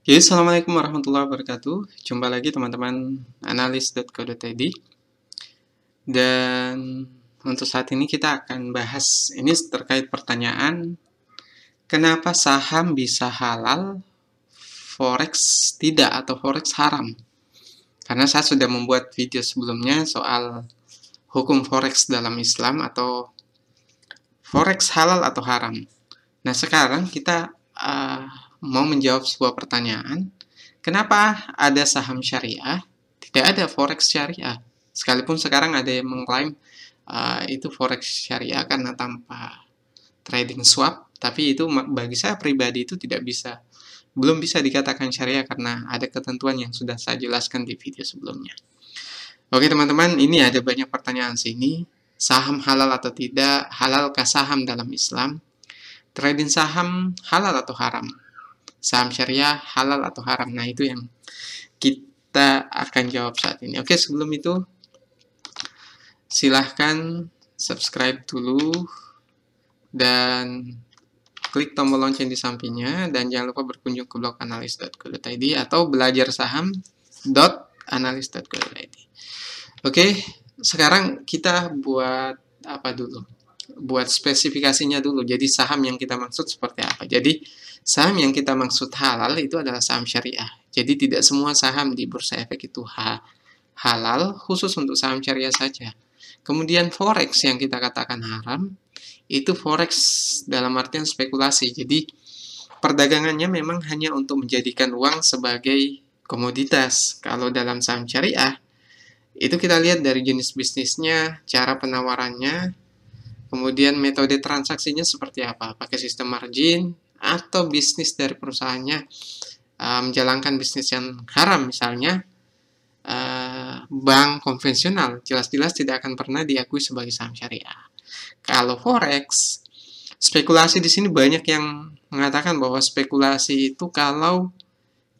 okay, Assalamualaikum warahmatullahi wabarakatuh. Jumpa lagi teman-teman analis.co.id Dan untuk saat ini kita akan bahas, ini terkait pertanyaan, kenapa saham bisa halal, forex tidak atau forex haram? Karena saya sudah membuat video sebelumnya soal hukum forex dalam Islam atau forex halal atau haram. Nah, sekarang kita... Uh, mau menjawab sebuah pertanyaan, kenapa ada saham syariah, tidak ada forex syariah? Sekalipun sekarang ada yang mengklaim uh, itu forex syariah karena tanpa trading swap, tapi itu bagi saya pribadi itu tidak bisa belum bisa dikatakan syariah karena ada ketentuan yang sudah saya jelaskan di video sebelumnya. Oke teman-teman, ini ada banyak pertanyaan sini. Saham halal atau tidak? Halalkah saham dalam Islam? Trading saham halal atau haram? saham syariah halal atau haram. Nah, itu yang kita akan jawab saat ini. Oke, sebelum itu silahkan subscribe dulu dan klik tombol lonceng di sampingnya dan jangan lupa berkunjung ke blog analis.co.id atau belajar saham saham.analis.co.id. Oke, sekarang kita buat apa dulu? Buat spesifikasinya dulu. Jadi saham yang kita maksud seperti apa? Jadi Saham yang kita maksud halal itu adalah saham syariah. Jadi tidak semua saham di bursa efek itu ha halal khusus untuk saham syariah saja. Kemudian forex yang kita katakan haram itu forex dalam artian spekulasi. Jadi perdagangannya memang hanya untuk menjadikan uang sebagai komoditas. Kalau dalam saham syariah itu kita lihat dari jenis bisnisnya, cara penawarannya, kemudian metode transaksinya seperti apa, pakai sistem margin, atau bisnis dari perusahaannya uh, menjalankan bisnis yang haram misalnya uh, bank konvensional jelas-jelas tidak akan pernah diakui sebagai saham syariah. Kalau forex spekulasi di sini banyak yang mengatakan bahwa spekulasi itu kalau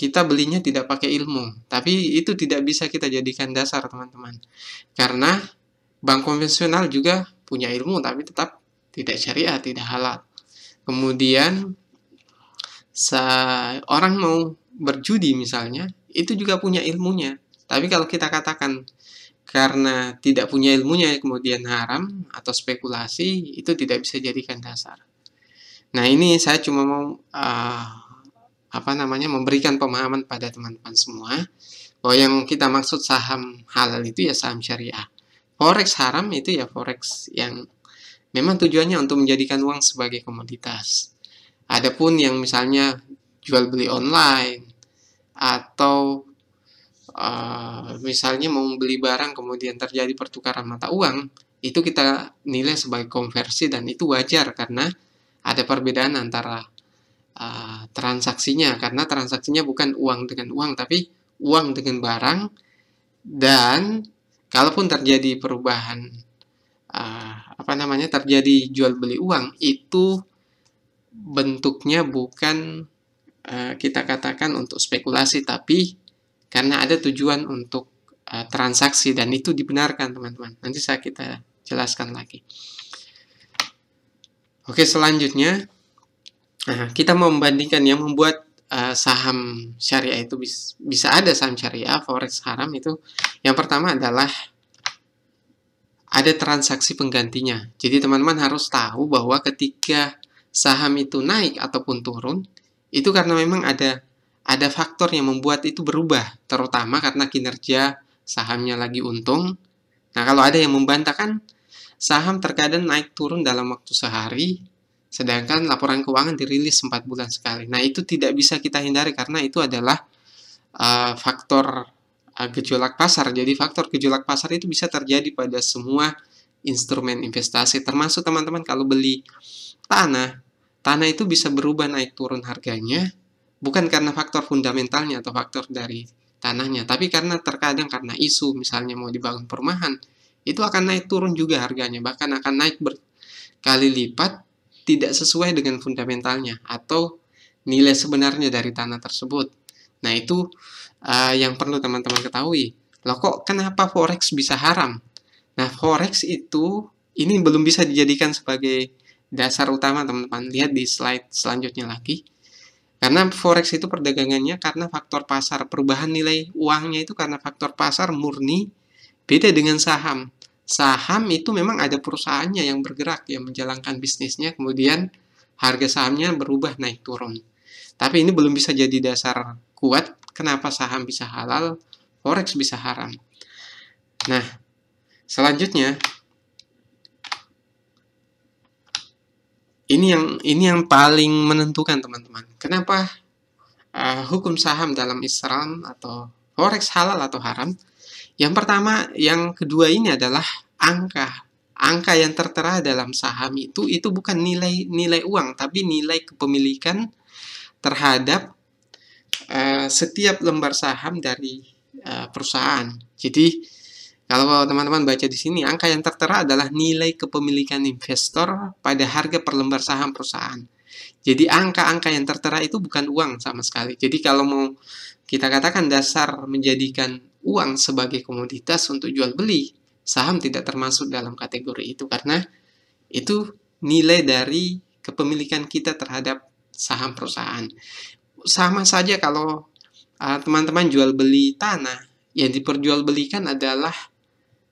kita belinya tidak pakai ilmu, tapi itu tidak bisa kita jadikan dasar teman-teman. Karena bank konvensional juga punya ilmu tapi tetap tidak syariah, tidak halal. Kemudian orang mau berjudi misalnya, itu juga punya ilmunya. Tapi kalau kita katakan karena tidak punya ilmunya kemudian haram atau spekulasi, itu tidak bisa jadikan dasar. Nah, ini saya cuma mau uh, apa namanya memberikan pemahaman pada teman-teman semua bahwa yang kita maksud saham halal itu ya saham syariah. Forex haram itu ya forex yang memang tujuannya untuk menjadikan uang sebagai komoditas. Adapun yang misalnya jual beli online atau uh, misalnya mau beli barang kemudian terjadi pertukaran mata uang, itu kita nilai sebagai konversi dan itu wajar karena ada perbedaan antara uh, transaksinya karena transaksinya bukan uang dengan uang tapi uang dengan barang dan kalaupun terjadi perubahan uh, apa namanya terjadi jual beli uang itu bentuknya bukan uh, kita katakan untuk spekulasi tapi karena ada tujuan untuk uh, transaksi dan itu dibenarkan teman-teman. Nanti saya kita jelaskan lagi. Oke, selanjutnya nah, kita mau membandingkan yang membuat uh, saham syariah itu bis, bisa ada saham syariah, forex haram itu yang pertama adalah ada transaksi penggantinya. Jadi teman-teman harus tahu bahwa ketika saham itu naik ataupun turun itu karena memang ada ada faktor yang membuat itu berubah, terutama karena kinerja sahamnya lagi untung. Nah, kalau ada yang membantah saham terkadang naik turun dalam waktu sehari, sedangkan laporan keuangan dirilis 4 bulan sekali. Nah, itu tidak bisa kita hindari karena itu adalah uh, faktor uh, gejolak pasar. Jadi faktor gejolak pasar itu bisa terjadi pada semua instrumen investasi termasuk teman-teman kalau beli tanah. Tanah itu bisa berubah naik turun harganya, bukan karena faktor fundamentalnya atau faktor dari tanahnya, tapi karena terkadang karena isu, misalnya mau dibangun perumahan, itu akan naik turun juga harganya, bahkan akan naik berkali lipat tidak sesuai dengan fundamentalnya atau nilai sebenarnya dari tanah tersebut. Nah, itu uh, yang perlu teman-teman ketahui. Loh kok kenapa forex bisa haram? Nah, forex itu ini belum bisa dijadikan sebagai dasar utama teman-teman lihat di slide selanjutnya lagi karena forex itu perdagangannya karena faktor pasar perubahan nilai uangnya itu karena faktor pasar murni beda dengan saham saham itu memang ada perusahaannya yang bergerak yang menjalankan bisnisnya kemudian harga sahamnya berubah naik turun tapi ini belum bisa jadi dasar kuat kenapa saham bisa halal forex bisa haram nah selanjutnya Ini yang ini yang paling menentukan teman-teman. Kenapa uh, hukum saham dalam Islam atau forex halal atau haram? Yang pertama, yang kedua ini adalah angka. Angka yang tertera dalam saham itu itu bukan nilai nilai uang, tapi nilai kepemilikan terhadap uh, setiap lembar saham dari uh, perusahaan. Jadi kalau teman-teman baca di sini, angka yang tertera adalah nilai kepemilikan investor pada harga per lembar saham perusahaan. Jadi angka-angka yang tertera itu bukan uang sama sekali. Jadi kalau mau kita katakan dasar menjadikan uang sebagai komoditas untuk jual beli, saham tidak termasuk dalam kategori itu karena itu nilai dari kepemilikan kita terhadap saham perusahaan. Sama saja kalau ah, teman-teman uh, jual beli tanah, yang diperjualbelikan adalah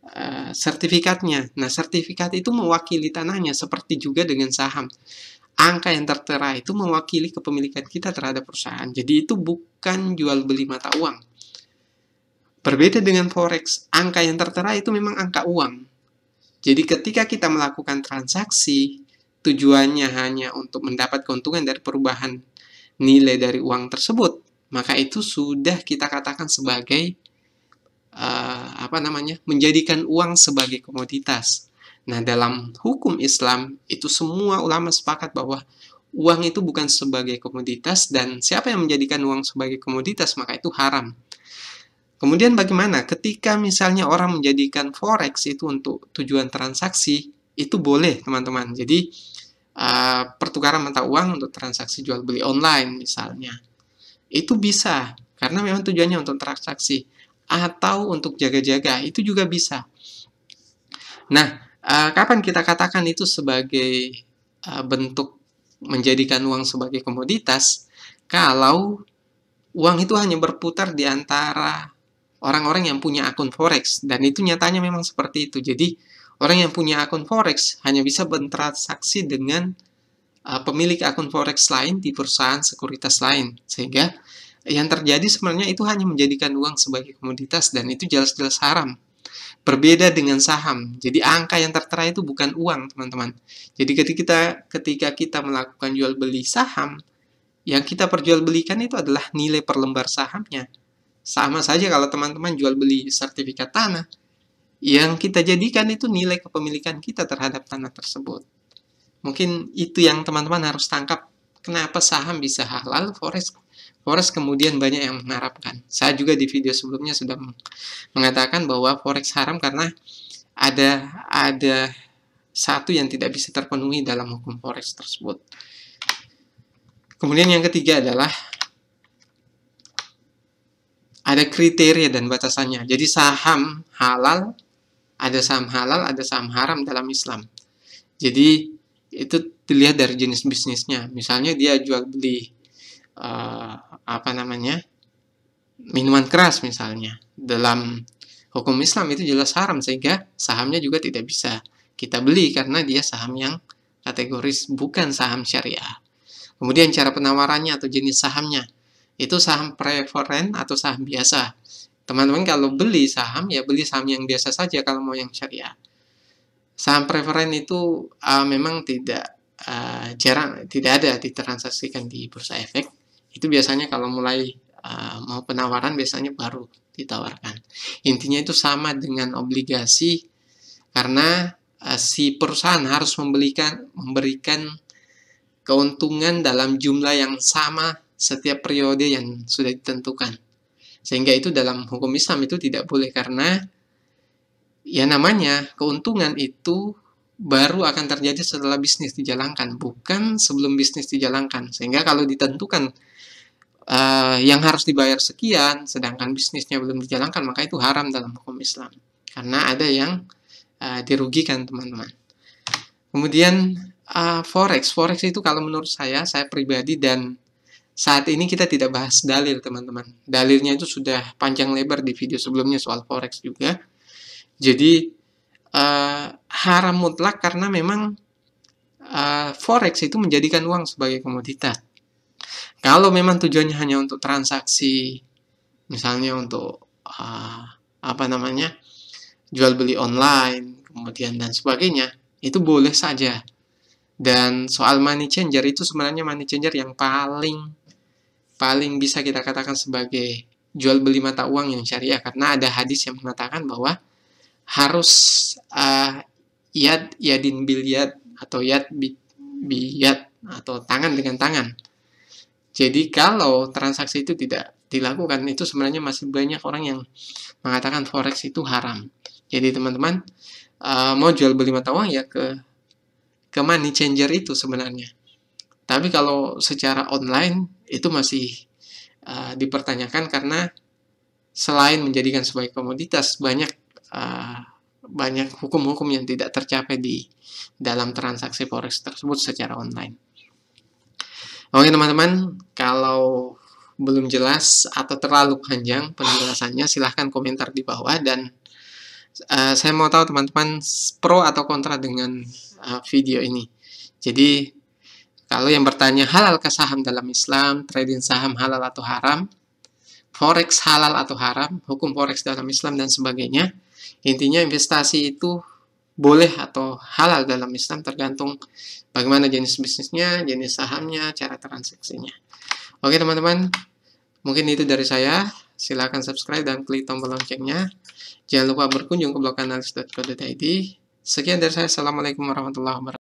Eh, sertifikatnya. Nah, sertifikat itu mewakili tanahnya seperti juga dengan saham. Angka yang tertera itu mewakili kepemilikan kita terhadap perusahaan. Jadi itu bukan jual beli mata uang. Berbeda dengan forex, angka yang tertera itu memang angka uang. Jadi ketika kita melakukan transaksi, tujuannya hanya untuk mendapat keuntungan dari perubahan nilai dari uang tersebut, maka itu sudah kita katakan sebagai uh, apa namanya menjadikan uang sebagai komoditas. Nah, dalam hukum Islam itu semua ulama sepakat bahwa uang itu bukan sebagai komoditas dan siapa yang menjadikan uang sebagai komoditas maka itu haram. Kemudian bagaimana ketika misalnya orang menjadikan forex itu untuk tujuan transaksi itu boleh teman-teman. Jadi uh, pertukaran mata uang untuk transaksi jual beli online misalnya itu bisa karena memang tujuannya untuk transaksi atau untuk jaga-jaga itu juga bisa. Nah, eh, kapan kita katakan itu sebagai eh, bentuk menjadikan uang sebagai komoditas? Kalau uang itu hanya berputar di antara orang-orang yang punya akun forex dan itu nyatanya memang seperti itu. Jadi, orang yang punya akun forex hanya bisa bertransaksi dengan eh, pemilik akun forex lain di perusahaan sekuritas lain sehingga yang terjadi sebenarnya itu hanya menjadikan uang sebagai komoditas dan itu jelas-jelas haram. Berbeda dengan saham. Jadi angka yang tertera itu bukan uang, teman-teman. Jadi ketika kita ketika kita melakukan jual beli saham, yang kita perjualbelikan itu adalah nilai per lembar sahamnya. Sama saja kalau teman-teman jual beli sertifikat tanah, yang kita jadikan itu nilai kepemilikan kita terhadap tanah tersebut. Mungkin itu yang teman-teman harus tangkap kenapa saham bisa halal, forex forex kemudian banyak yang mengharapkan. Saya juga di video sebelumnya sudah mengatakan bahwa forex haram karena ada ada satu yang tidak bisa terpenuhi dalam hukum forex tersebut. Kemudian yang ketiga adalah ada kriteria dan batasannya. Jadi saham halal, ada saham halal, ada saham haram dalam Islam. Jadi itu dilihat dari jenis bisnisnya. Misalnya dia jual beli uh, apa namanya minuman keras misalnya. Dalam hukum Islam itu jelas haram sehingga sahamnya juga tidak bisa kita beli karena dia saham yang kategoris bukan saham syariah. Kemudian cara penawarannya atau jenis sahamnya itu saham preferen atau saham biasa. Teman-teman kalau beli saham ya beli saham yang biasa saja kalau mau yang syariah. Saham preferen itu uh, memang tidak Eh, jarang tidak ada ditransaksikan di bursa efek itu biasanya kalau mulai uh, mau penawaran biasanya baru ditawarkan intinya itu sama dengan obligasi karena uh, si perusahaan harus membelikan memberikan keuntungan dalam jumlah yang sama setiap periode yang sudah ditentukan sehingga itu dalam hukum Islam itu tidak boleh karena ya namanya keuntungan itu baru akan terjadi setelah bisnis dijalankan, bukan sebelum bisnis dijalankan. Sehingga kalau ditentukan uh, yang harus dibayar sekian, sedangkan bisnisnya belum dijalankan, maka itu haram dalam hukum Islam. Karena ada yang uh, dirugikan teman-teman. Kemudian uh, forex, forex itu kalau menurut saya, saya pribadi dan saat ini kita tidak bahas dalil teman-teman. Dalilnya itu sudah panjang lebar di video sebelumnya soal forex juga. Jadi uh, haram mutlak karena memang uh, forex itu menjadikan uang sebagai komoditas. Kalau memang tujuannya hanya untuk transaksi, misalnya untuk uh, apa namanya jual beli online, kemudian dan sebagainya, itu boleh saja. Dan soal money changer itu sebenarnya money changer yang paling paling bisa kita katakan sebagai jual beli mata uang yang syariah karena ada hadis yang mengatakan bahwa harus uh, yad yadin yad atau yad bi, yad atau tangan dengan tangan. Jadi kalau transaksi itu tidak dilakukan itu sebenarnya masih banyak orang yang mengatakan forex itu haram. Jadi teman-teman uh, mau jual beli mata uang ya ke ke money changer itu sebenarnya. Tapi kalau secara online itu masih uh, dipertanyakan karena selain menjadikan sebagai komoditas banyak uh, banyak hukum-hukum yang tidak tercapai di dalam transaksi forex tersebut secara online. Oke teman-teman, kalau belum jelas atau terlalu panjang penjelasannya, silahkan komentar di bawah dan uh, saya mau tahu teman-teman pro atau kontra dengan uh, video ini. Jadi kalau yang bertanya halal ke saham dalam Islam, trading saham halal atau haram, forex halal atau haram, hukum forex dalam Islam dan sebagainya, Intinya investasi itu boleh atau halal dalam Islam tergantung bagaimana jenis bisnisnya, jenis sahamnya, cara transaksinya. Oke teman-teman, mungkin itu dari saya. Silahkan subscribe dan klik tombol loncengnya. Jangan lupa berkunjung ke blog analis.co.id. Sekian dari saya. Assalamualaikum warahmatullahi wabarakatuh.